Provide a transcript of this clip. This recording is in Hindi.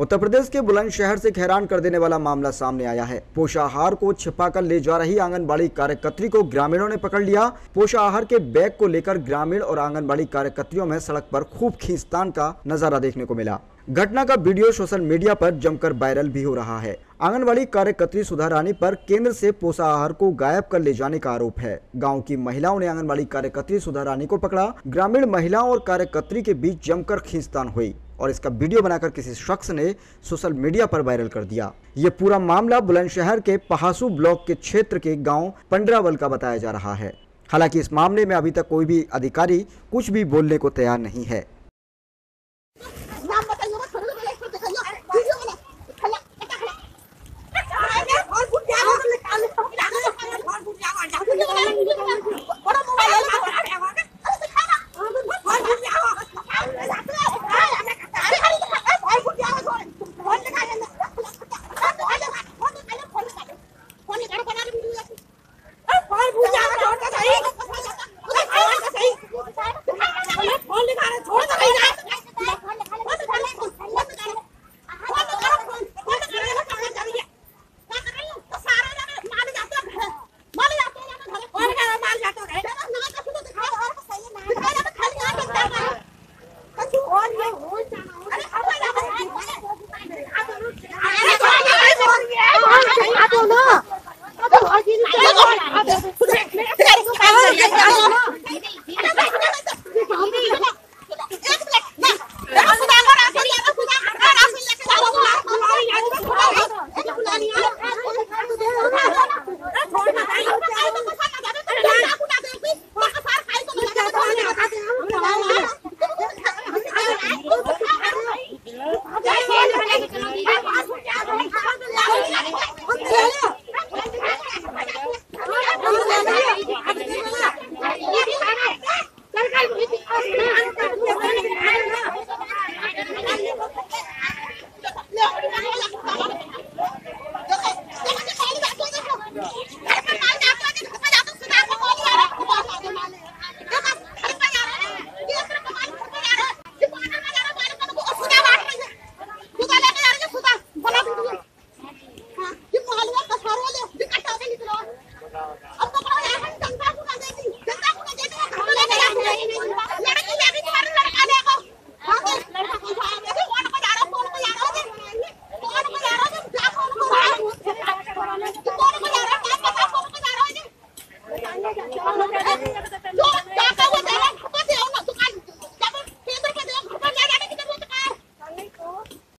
उत्तर प्रदेश के बुलंदशहर से हैरान कर देने वाला मामला सामने आया है पोषाहार को छिपाकर ले जा रही आंगनबाड़ी कार्यकर्त्री को ग्रामीणों ने पकड़ लिया पोषाहार के बैग को लेकर ग्रामीण और आंगनबाड़ी कार्यकत्रियों में सड़क पर खूब खींचतान का नजारा देखने को मिला घटना का वीडियो सोशल मीडिया पर जमकर वायरल भी हो रहा है आंगनबाड़ी कार्यकर्त्री सुधा रानी पर केंद्र से पोषा आहार को गायब कर ले जाने का आरोप है गांव की महिलाओं ने आंगनबाड़ी कार्यकर्त्री सुधा रानी को पकड़ा ग्रामीण महिलाओं और कार्यकर्त्री के बीच जमकर खींचतान हुई और इसका वीडियो बनाकर किसी शख्स ने सोशल मीडिया पर वायरल कर दिया ये पूरा मामला बुलंदशहर के पहासू ब्लॉक के क्षेत्र के गाँव पंडरावल का बताया जा रहा है हालांकि इस मामले में अभी तक कोई भी अधिकारी कुछ भी बोलने को तैयार नहीं है